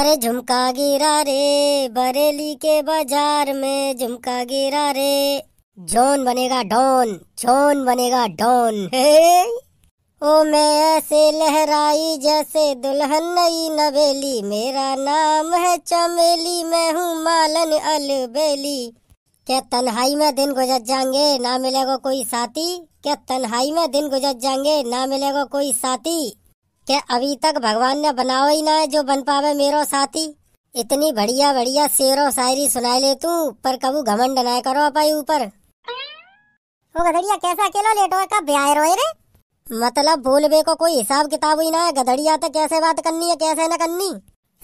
अरे झुमका गिरा रे बरेली के बाजार में झुमका गिरा रे जोन बनेगा डॉन जोन बनेगा डॉन ओ मैं ऐसे लहराई जैसे दुल्हन नई नवेली मेरा नाम है चमेली मैं हूँ मालन अलबेली क्या तन्हाई में दिन गुजर जाएंगे ना मिलेगा कोई साथी क्या तन्हाई में दिन गुजर जाएंगे ना मिलेगा कोई साथी के अभी तक भगवान ने बनाओ ही ना है जो बन पावे मेरो साथी इतनी बढ़िया बढ़िया शेर और शायरी सुनाई ले तू पर कबू घमंड ना करो अपाई ऊपर वो गधड़िया कैसा अकेला लेटो कब ब्याह रोए रे मतलब बोलबे को कोई हिसाब किताब ही ना है गधड़िया तो कैसे बात करनी है कैसे ना करनी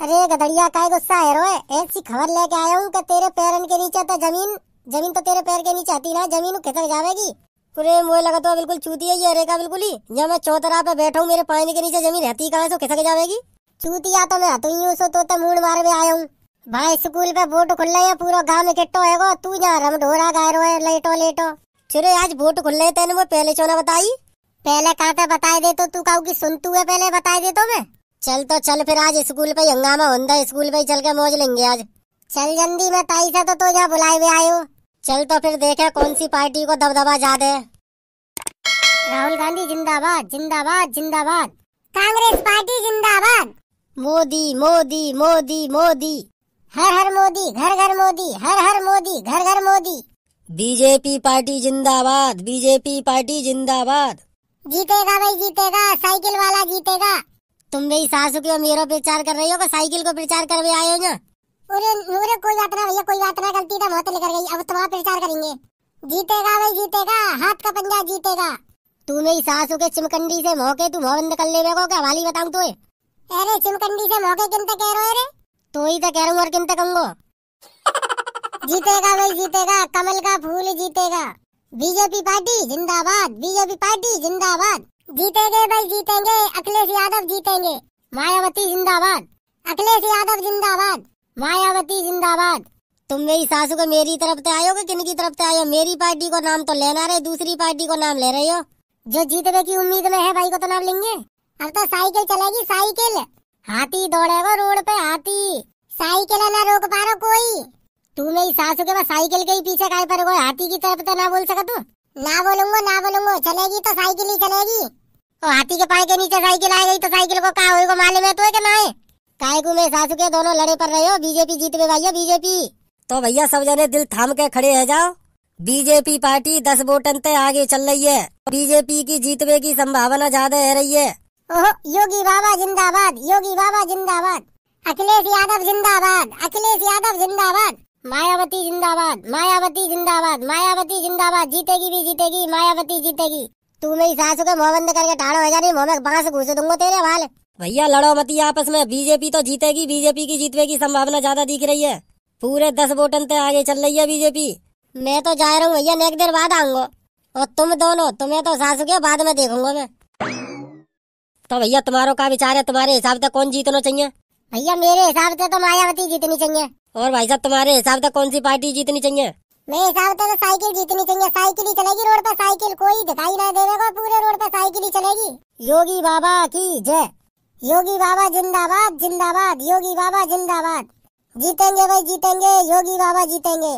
अरे गधड़िया का गुस्सा है रोए ऐसी खबर लेके आया हूँ तेरे पैरन के नीचे तो जमीन जमीन तो तेरे पैर के नीचे आती ना जमीन खिसक जाएगी अरे मुझे लगा तो बिल्कुल चूती है ये रेखा बिल्कुल ही जब मैं चौतरा पे बैठा हूँ मेरे पानी के नीचे जमीन रहती कहाँ से खिसक जाएगी चूतिया तो मैं तो यूं सो तो, तो मूड मार में आया हूँ भाई स्कूल पे बोट खुल खुलना है पूरा गाँव में किट्टो है वो तू यहाँ रम ढोरा गाय रो है लेटो लेटो चुरे आज वोट खुलने तेने वो पहले चोना बताई पहले कहा था बताई दे तो तू कहू की सुन तू है पहले बताई दे तो मैं चल तो चल फिर आज स्कूल पे हंगामा होता है स्कूल पे चल के मौज लेंगे आज चल जल्दी मैं ताई सा तो, तो यहाँ बुलाए हुए आयो चल तो फिर देखे कौन सी पार्टी को दबदबा ज्यादा राहुल गांधी जिंदाबाद जिंदाबाद जिंदाबाद कांग्रेस पार्टी जिंदाबाद मोदी मोदी मोदी मोदी हर हर मोदी घर घर मोदी हर हर मोदी घर घर मोदी बीजेपी पार्टी जिंदाबाद बीजेपी पार्टी जिंदाबाद जीतेगा भाई जीतेगा साइकिल वाला जीतेगा तुम भी सासू की मेरा प्रचार कर रही हो साइकिल को प्रचार करवे आए हो ना अरे अरे कोई बात ना भैया कोई बात ना गलती था तो बहुत लेकर गई अब तो तुम्हारा प्रचार करेंगे जीतेगा भाई जीतेगा हाथ का पंजा जीतेगा तू मेरी सासू के चिमकंडी से मौके तू मोह बंद कर ले बेगो क्या वाली बताऊं तो अरे चिमकंडी से मौके किन तक कह रहे हो अरे तो ही तो कह रहा हूँ और किन तक कहूंगो जीतेगा भाई जीतेगा कमल का फूल जीतेगा बीजेपी पार्टी जिंदाबाद बीजेपी पार्टी जिंदाबाद जीतेंगे भाई जीतेंगे अखिलेश यादव जीतेंगे मायावती जिंदाबाद अखिलेश यादव जिंदाबाद मायावती जिंदाबाद तुम मेरी सासू को मेरी तरफ से आयो किन की तरफ से आयो मेरी पार्टी को नाम तो लेना रहे दूसरी पार्टी को नाम ले रहे हो जो जीतने की उम्मीद में है भाई को तो नाम लेंगे अब तो साइकिल चलेगी साइकिल हाथी दौड़ेगा रोड पे हाथी साइकिल ना रोक पा रहा कोई तू मेरी सासू के पास साइकिल के ही पीछे काय पर कोई हाथी की तरफ तो ना बोल सका तू ना बोलूंगा ना बोलूंगा चलेगी तो साइकिल ही चलेगी और हाथी के पाए के नीचे साइकिल आ गई तो साइकिल को कहा मालूम है तो है कि ना है कायकू में सासुके दोनों लड़े पर रहे हो बीजेपी जीत में भैया बीजेपी तो भैया सब जने दिल थाम के खड़े है जाओ बीजेपी पार्टी दस वोटन ते आगे चल रही है बीजेपी की जीतवे की संभावना ज्यादा है रही है ओहो योगी बाबा जिंदाबाद योगी बाबा जिंदाबाद अखिलेश यादव जिंदाबाद अखिलेश यादव जिंदाबाद मायावती जिंदाबाद मायावती जिंदाबाद मायावती जिंदाबाद जीतेगी भी जीतेगी मायावती जीतेगी तू मेरी सासू के मोह बंद करके टाड़ो हो जा रही मोह में बांस घुस दूंगा तेरे वाले भैया लड़ो मती आपस में बीजेपी तो जीतेगी बीजेपी की जीतने की संभावना ज्यादा दिख रही है पूरे दस वोटन ते आगे चल रही है बीजेपी मैं तो जा रहा हूँ भैया नेक देर बाद आऊंगा और तुम दोनों तुम्हें तो सासू के बाद में देखूंगा मैं तो भैया तुम्हारो का विचार है तुम्हारे हिसाब से कौन जीतना चाहिए भैया मेरे हिसाब से तो मायावती जीतनी चाहिए और भाई साहब तुम्हारे हिसाब से कौन सी पार्टी जीतनी चाहिए मेरे हिसाब से तो साइकिल जीतनी चाहिए साइकिल ही चलेगी रोड पर साइकिल कोई दिखाई ना देगा पूरे रोड पर साइकिल ही चलेगी योगी बाबा की जय योगी बाबा जिंदाबाद जिंदाबाद योगी बाबा जिंदाबाद जीतेंगे भाई जीतेंगे योगी बाबा जीतेंगे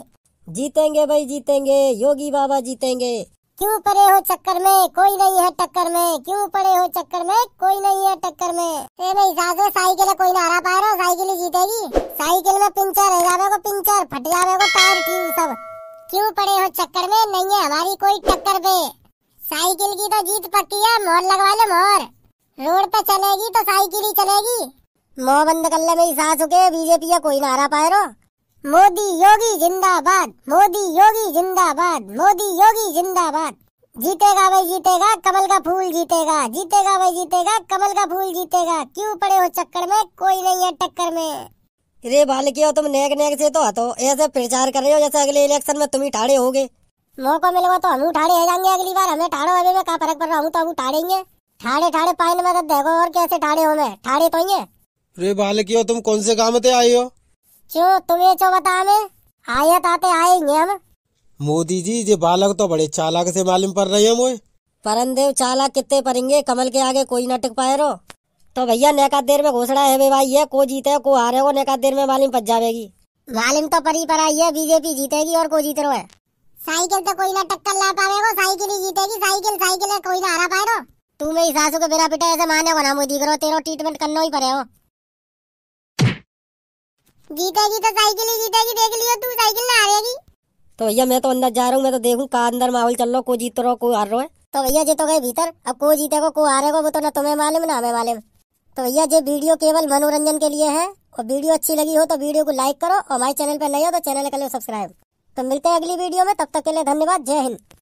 जीतेंगे भाई जीतेंगे योगी बाबा जीतेंगे क्यों पड़े हो चक्कर में कोई नहीं है टक्कर में क्यों पड़े हो चक्कर में कोई नहीं है टक्कर में ए भाई साधो साइकिल कोई ना हरा पा रहा साइकिल जीतेगी साइकिल में पिंचर है जावे को पिंचर फट जावे को टायर ट्यूब सब क्यों पड़े हो चक्कर में नहीं है हमारी कोई टक्कर पे साइकिल की तो जीत पक्की है मोहर लगवा ले मोहर रोड पे चलेगी तो साइकिल ही चलेगी मोह बंद कर ले मेरी सास के बीजेपी का कोई नारा पाए रो मोदी योगी जिंदाबाद मोदी योगी जिंदाबाद मोदी योगी जिंदाबाद जीतेगा भाई जीतेगा कमल का फूल जीतेगा जीतेगा भाई जीतेगा कमल का फूल जीतेगा क्यों पड़े हो चक्कर में कोई नहीं है टक्कर में रे बालकियो तुम नेक नेक से तो हतो ऐसे प्रचार कर रहे हो जैसे अगले इलेक्शन में तुम ही ठाड़े होगे मौका मिलेगा तो हम आ जाएंगे अगली बार हमें ठाड़ो अभी मैं कहा फर्क पड़ रहा हूँ तो हम ठाड़ेंगे ठाड़े ठाड़े पाइन में देखो और कैसे ठाड़े हो मैं ठाड़े तो ये रे बालकियो तुम कौन से काम थे आई हो क्यों तुम ये चो बता में आये ताते आए हम मोदी जी ये बालक तो बड़े चालाक से मालूम पड़ रहे हैं मोए परनदेव चालाक कितने पड़ेंगे कमल के आगे कोई नाटक पाए रो तो भैया नेका देर में घोषणा है भाई ये को जीते को हारे हो नेका देर में मालूम पड़ जाएगी मालूम तो परी पर आई है बीजेपी जीतेगी और को जीत रो है साइकिल तो कोई ना टक्कर ला पाएगा साइकिल ही जीतेगी साइकिल साइकिल कोई ना हरा पाए रो तू मेरी सासू के बिना पिटा ऐसे माने को ना मुझे दिख रहा तेरा ट्रीटमेंट करना ही पड़े हो की तो साइकिल ही जीता की देख लियो तू साइकिल ना हारेगी तो भैया मैं तो अंदर जा रहा हूँ मैं तो देखूँ कहा अंदर माहौल चल रहा को जीत रहा को हार रहा है तो भैया जी तो गए भीतर अब को जीतेगा को हारेगा वो तो ना तुम्हें मालूम ना हमें मालूम तो भैया जी वीडियो केवल मनोरंजन के लिए है और वीडियो अच्छी लगी हो तो वीडियो को लाइक करो और हमारे चैनल पर नहीं हो तो चैनल कर लो सब्सक्राइब तो मिलते हैं अगली वीडियो में तब तक के लिए धन्यवाद जय हिंद